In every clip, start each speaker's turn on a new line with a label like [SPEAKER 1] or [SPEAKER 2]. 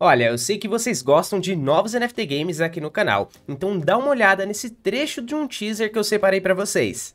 [SPEAKER 1] Olha, eu sei que vocês gostam de novos NFT games aqui no canal, então dá uma olhada nesse trecho de um teaser que eu separei para vocês.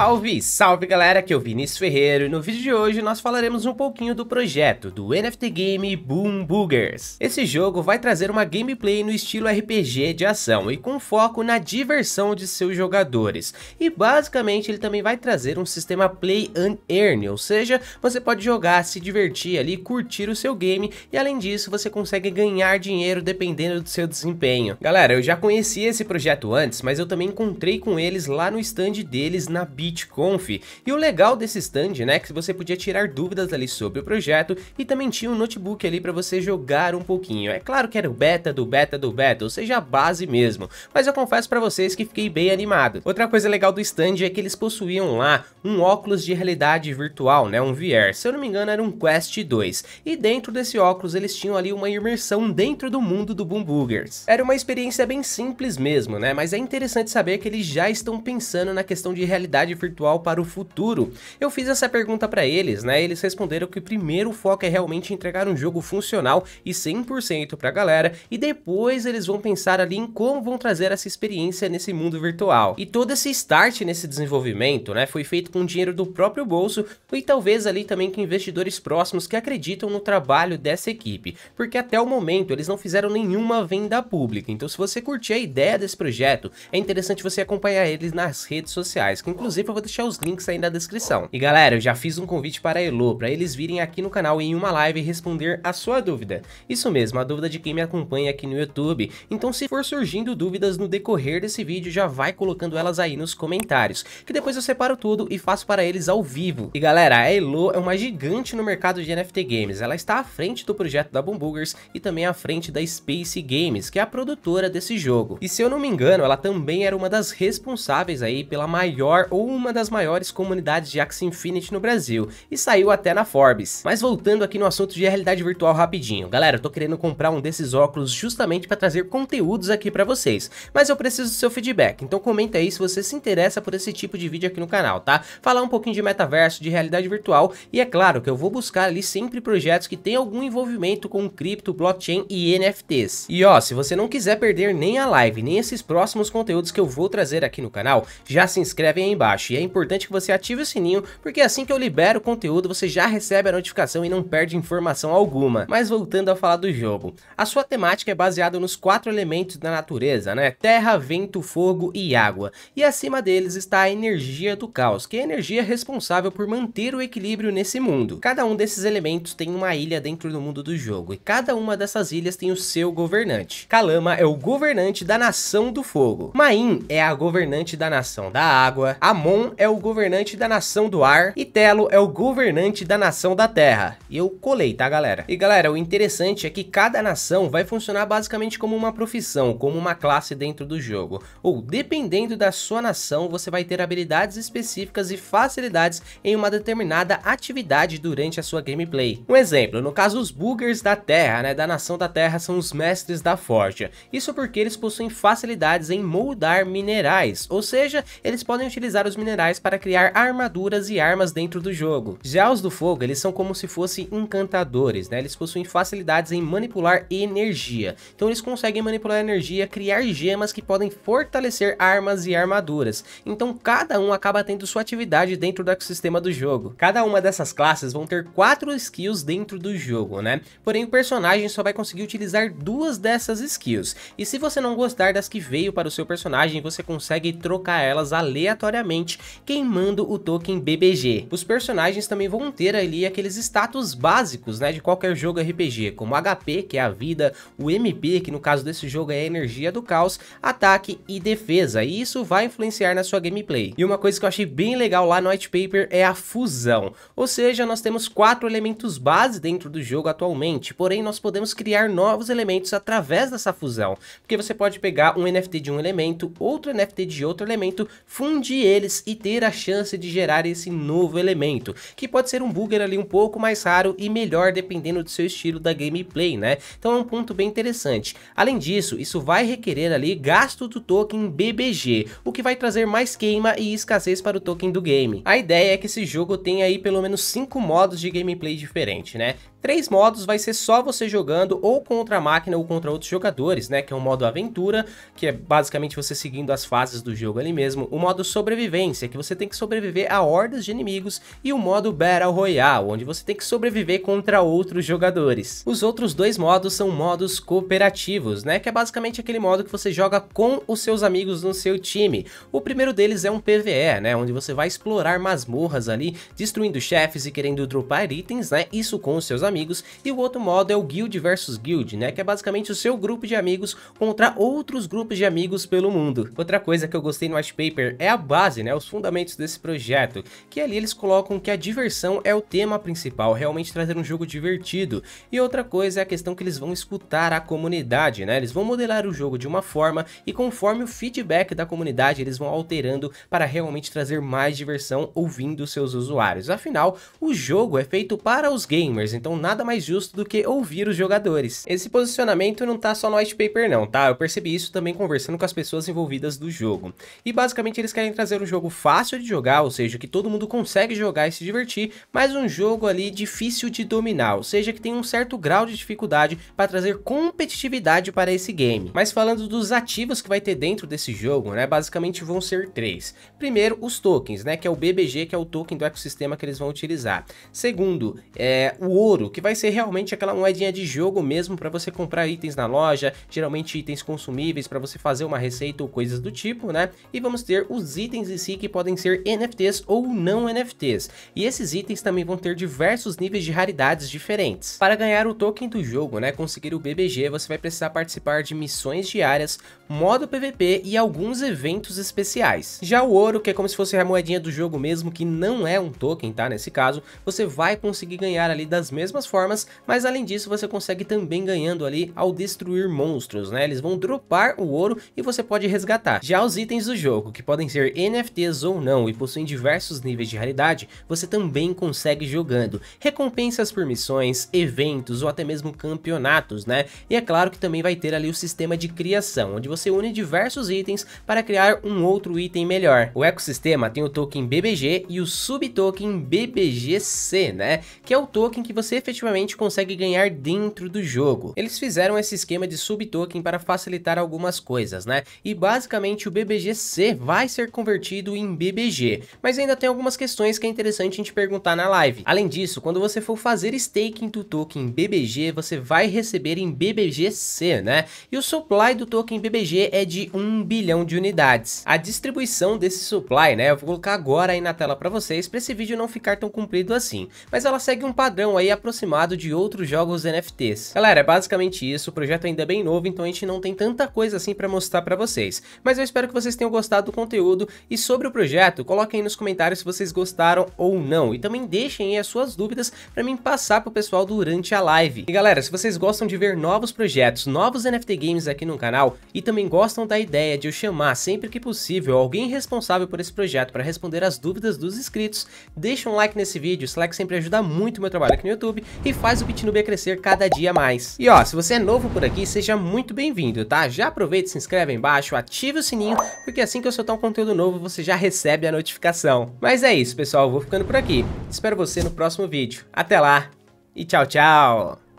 [SPEAKER 1] Salve, salve galera, aqui é o Vinícius Ferreiro e no vídeo de hoje nós falaremos um pouquinho do projeto do NFT game Boom Boogers. Esse jogo vai trazer uma gameplay no estilo RPG de ação e com foco na diversão de seus jogadores. E basicamente ele também vai trazer um sistema play and earn, ou seja, você pode jogar, se divertir ali, curtir o seu game e além disso você consegue ganhar dinheiro dependendo do seu desempenho. Galera, eu já conheci esse projeto antes, mas eu também encontrei com eles lá no stand deles na Bia BitConf. E o legal desse stand, né, é que você podia tirar dúvidas ali sobre o projeto e também tinha um notebook ali para você jogar um pouquinho. É claro que era o beta do beta do beta, ou seja, a base mesmo, mas eu confesso para vocês que fiquei bem animado. Outra coisa legal do stand é que eles possuíam lá um óculos de realidade virtual, né, um VR. Se eu não me engano, era um Quest 2. E dentro desse óculos eles tinham ali uma imersão dentro do mundo do Boom Boogers. Era uma experiência bem simples mesmo, né? Mas é interessante saber que eles já estão pensando na questão de realidade virtual para o futuro? Eu fiz essa pergunta para eles, né? Eles responderam que primeiro foco é realmente entregar um jogo funcional e 100% para a galera, e depois eles vão pensar ali em como vão trazer essa experiência nesse mundo virtual. E todo esse start nesse desenvolvimento, né, foi feito com dinheiro do próprio bolso e talvez ali também com investidores próximos que acreditam no trabalho dessa equipe, porque até o momento eles não fizeram nenhuma venda pública. Então, se você curtir a ideia desse projeto, é interessante você acompanhar eles nas redes sociais, que inclusive Inclusive eu vou deixar os links aí na descrição. E galera, eu já fiz um convite para a Elo, para eles virem aqui no canal em uma live responder a sua dúvida. Isso mesmo, a dúvida de quem me acompanha aqui no YouTube. Então se for surgindo dúvidas no decorrer desse vídeo, já vai colocando elas aí nos comentários, que depois eu separo tudo e faço para eles ao vivo. E galera, a Elo é uma gigante no mercado de NFT games. Ela está à frente do projeto da Boomburgers e também à frente da Space Games, que é a produtora desse jogo. E se eu não me engano, ela também era uma das responsáveis aí pela maior ou uma das maiores comunidades de Axie Infinity no Brasil e saiu até na Forbes. Mas voltando aqui no assunto de realidade virtual rapidinho. Galera, eu tô querendo comprar um desses óculos justamente para trazer conteúdos aqui para vocês, mas eu preciso do seu feedback. Então comenta aí se você se interessa por esse tipo de vídeo aqui no canal, tá? Falar um pouquinho de metaverso, de realidade virtual e é claro que eu vou buscar ali sempre projetos que tenham algum envolvimento com cripto, blockchain e NFTs. E ó, se você não quiser perder nem a live, nem esses próximos conteúdos que eu vou trazer aqui no canal, já se inscreve aí embaixo e é importante que você ative o sininho, porque assim que eu libero o conteúdo, você já recebe a notificação e não perde informação alguma. Mas voltando a falar do jogo, a sua temática é baseada nos quatro elementos da natureza, né? Terra, vento, fogo e água. E acima deles está a energia do caos, que é a energia responsável por manter o equilíbrio nesse mundo. Cada um desses elementos tem uma ilha dentro do mundo do jogo, e cada uma dessas ilhas tem o seu governante. Kalama é o governante da nação do fogo. Main é a governante da nação da água. Amon é o governante da nação do ar e Telo é o governante da nação da terra. E eu colei, tá galera? E galera, o interessante é que cada nação vai funcionar basicamente como uma profissão, como uma classe dentro do jogo. Ou dependendo da sua nação, você vai ter habilidades específicas e facilidades em uma determinada atividade durante a sua gameplay. Um exemplo, no caso os Boogers da Terra, né, da nação da Terra são os mestres da forja. Isso porque eles possuem facilidades em moldar minerais, ou seja, eles podem utilizar os minerais para criar armaduras e armas dentro do jogo. Já os do fogo, eles são como se fossem encantadores, né? Eles possuem facilidades em manipular energia. Então eles conseguem manipular energia, criar gemas que podem fortalecer armas e armaduras. Então cada um acaba tendo sua atividade dentro do ecossistema do jogo. Cada uma dessas classes vão ter quatro skills dentro do jogo, né? Porém o personagem só vai conseguir utilizar duas dessas skills. E se você não gostar das que veio para o seu personagem, você consegue trocar elas aleatoriamente frente, queimando o token BBG. Os personagens também vão ter ali aqueles status básicos né, de qualquer jogo RPG, como HP, que é a vida, o MP, que no caso desse jogo é a energia do caos, ataque e defesa, e isso vai influenciar na sua gameplay. E uma coisa que eu achei bem legal lá no White Paper é a fusão, ou seja, nós temos quatro elementos base dentro do jogo atualmente, porém nós podemos criar novos elementos através dessa fusão, porque você pode pegar um NFT de um elemento, outro NFT de outro elemento, fundir eles e ter a chance de gerar esse novo elemento, que pode ser um booger ali um pouco mais raro e melhor dependendo do seu estilo da gameplay, né? Então é um ponto bem interessante. Além disso, isso vai requerer ali gasto do token BBG, o que vai trazer mais queima e escassez para o token do game. A ideia é que esse jogo tenha aí pelo menos 5 modos de gameplay diferente, né? Três modos vai ser só você jogando ou contra a máquina ou contra outros jogadores, né? Que é o modo aventura, que é basicamente você seguindo as fases do jogo ali mesmo. O modo sobrevivência, que você tem que sobreviver a hordas de inimigos. E o modo Battle Royale, onde você tem que sobreviver contra outros jogadores. Os outros dois modos são modos cooperativos, né? Que é basicamente aquele modo que você joga com os seus amigos no seu time. O primeiro deles é um PvE, né? Onde você vai explorar masmorras ali, destruindo chefes e querendo dropar itens, né? Isso com os seus amigos amigos, e o outro modo é o Guild versus Guild, né, que é basicamente o seu grupo de amigos contra outros grupos de amigos pelo mundo. Outra coisa que eu gostei no White Paper é a base, né, os fundamentos desse projeto, que ali eles colocam que a diversão é o tema principal, realmente trazer um jogo divertido. E outra coisa é a questão que eles vão escutar a comunidade, né, eles vão modelar o jogo de uma forma e conforme o feedback da comunidade eles vão alterando para realmente trazer mais diversão ouvindo seus usuários. Afinal, o jogo é feito para os gamers, então nada mais justo do que ouvir os jogadores. Esse posicionamento não tá só no white paper não, tá? Eu percebi isso também conversando com as pessoas envolvidas do jogo. E basicamente eles querem trazer um jogo fácil de jogar, ou seja, que todo mundo consegue jogar e se divertir, mas um jogo ali difícil de dominar, ou seja, que tem um certo grau de dificuldade para trazer competitividade para esse game. Mas falando dos ativos que vai ter dentro desse jogo, né, basicamente vão ser três. Primeiro, os tokens, né, que é o BBG, que é o token do ecossistema que eles vão utilizar. Segundo, é o ouro, que vai ser realmente aquela moedinha de jogo mesmo para você comprar itens na loja, geralmente itens consumíveis para você fazer uma receita ou coisas do tipo, né? E vamos ter os itens em si que podem ser NFTs ou não NFTs. E esses itens também vão ter diversos níveis de raridades diferentes. Para ganhar o token do jogo, né, conseguir o BBG, você vai precisar participar de missões diárias, modo PVP e alguns eventos especiais. Já o ouro, que é como se fosse a moedinha do jogo mesmo, que não é um token, tá, nesse caso, você vai conseguir ganhar ali das mesmas mesmas formas, mas além disso você consegue também ganhando ali ao destruir monstros, né? Eles vão dropar o ouro e você pode resgatar. Já os itens do jogo, que podem ser NFTs ou não e possuem diversos níveis de raridade, você também consegue jogando. Recompensas por missões, eventos ou até mesmo campeonatos, né? E é claro que também vai ter ali o sistema de criação, onde você une diversos itens para criar um outro item melhor. O ecossistema tem o token BBG e o subtoken BBGC, né? Que é o token que você efetivamente consegue ganhar dentro do jogo. Eles fizeram esse esquema de subtoken para facilitar algumas coisas, né? E basicamente o BBGC vai ser convertido em BBG, mas ainda tem algumas questões que é interessante a gente perguntar na live. Além disso, quando você for fazer staking do token BBG, você vai receber em BBGC, né? E o supply do token BBG é de 1 bilhão de unidades. A distribuição desse supply, né? Eu vou colocar agora aí na tela para vocês, para esse vídeo não ficar tão comprido assim. Mas ela segue um padrão aí aproximadamente aproximado de outros jogos NFTs. Galera, é basicamente isso, o projeto ainda é bem novo, então a gente não tem tanta coisa assim para mostrar para vocês. Mas eu espero que vocês tenham gostado do conteúdo e sobre o projeto, coloquem aí nos comentários se vocês gostaram ou não. E também deixem aí as suas dúvidas para mim passar pro pessoal durante a live. E galera, se vocês gostam de ver novos projetos, novos NFT games aqui no canal e também gostam da ideia de eu chamar sempre que possível alguém responsável por esse projeto para responder as dúvidas dos inscritos, deixa um like nesse vídeo, esse like sempre ajuda muito o meu trabalho aqui no YouTube e faz o Bitinubia crescer cada dia mais. E ó, se você é novo por aqui, seja muito bem-vindo, tá? Já aproveita, se inscreve aí embaixo, ative o sininho, porque assim que eu soltar um conteúdo novo, você já recebe a notificação. Mas é isso, pessoal, eu vou ficando por aqui. Espero você no próximo vídeo. Até lá e tchau, tchau!